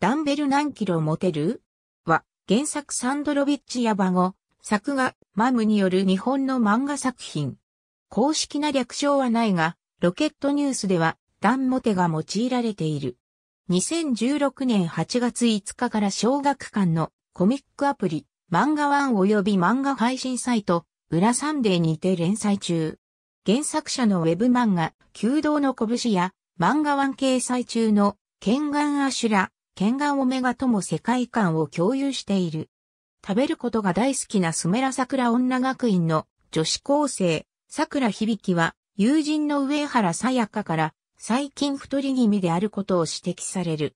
ダンベル何キロ持てるは、原作サンドロビッチやバゴ、作画、マムによる日本の漫画作品。公式な略称はないが、ロケットニュースでは、ダンモテが用いられている。2016年8月5日から小学館のコミックアプリ、漫画ワン及び漫画配信サイト、裏サンデーにて連載中。原作者のウェブ漫画、弓道の拳や、漫画ワン掲載中の、ケンガンアシュラ、ケンガンオメガとも世界観を共有している。食べることが大好きなスメラ桜女学院の女子高生、桜響は友人の上原さやかから最近太り気味であることを指摘される。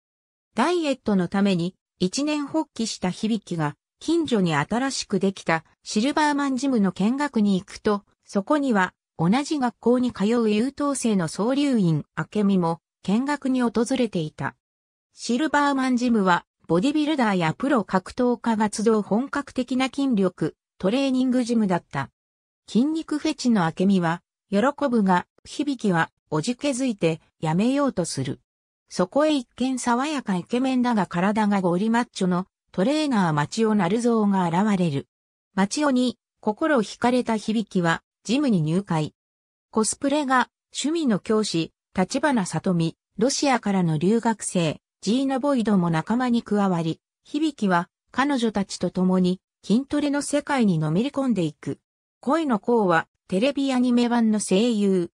ダイエットのために一年発起した響が近所に新しくできたシルバーマンジムの見学に行くと、そこには同じ学校に通う優等生の総留員明美も見学に訪れていた。シルバーマンジムは、ボディビルダーやプロ格闘家が集う本格的な筋力、トレーニングジムだった。筋肉フェチの明美は、喜ぶが、響は、おじけづいて、やめようとする。そこへ一見爽やかイケメンだが体がゴリマッチョの、トレーナー町尾成蔵が現れる。町尾に、心惹かれた響は、ジムに入会。コスプレが、趣味の教師、立花里美、ロシアからの留学生、ジーナ・ボイドも仲間に加わり、響きは彼女たちと共に筋トレの世界にのめり込んでいく。恋の子はテレビアニメ版の声優。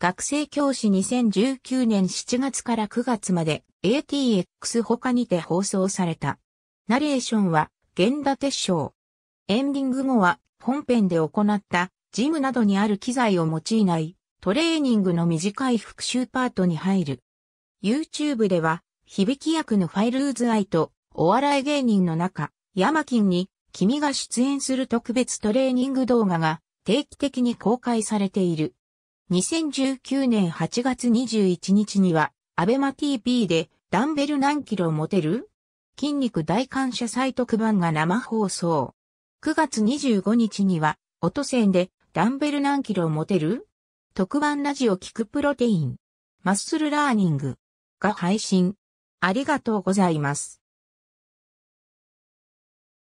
学生教師2019年7月から9月まで ATX 他にて放送された。ナレーションは源田鉄章。エンディング後は本編で行ったジムなどにある機材を用いないトレーニングの短い復習パートに入る。YouTube では響き役のファイルーズアイと、お笑い芸人の中、ヤマキンに、君が出演する特別トレーニング動画が定期的に公開されている。2019年8月21日には、アベマ TV でダンベル何キロ持てる筋肉大感謝祭特番が生放送。9月25日には、音線でダンベル何キロ持てる特番ラジオ聞くプロテイン。マッスルラーニングが配信。ありがとうございます。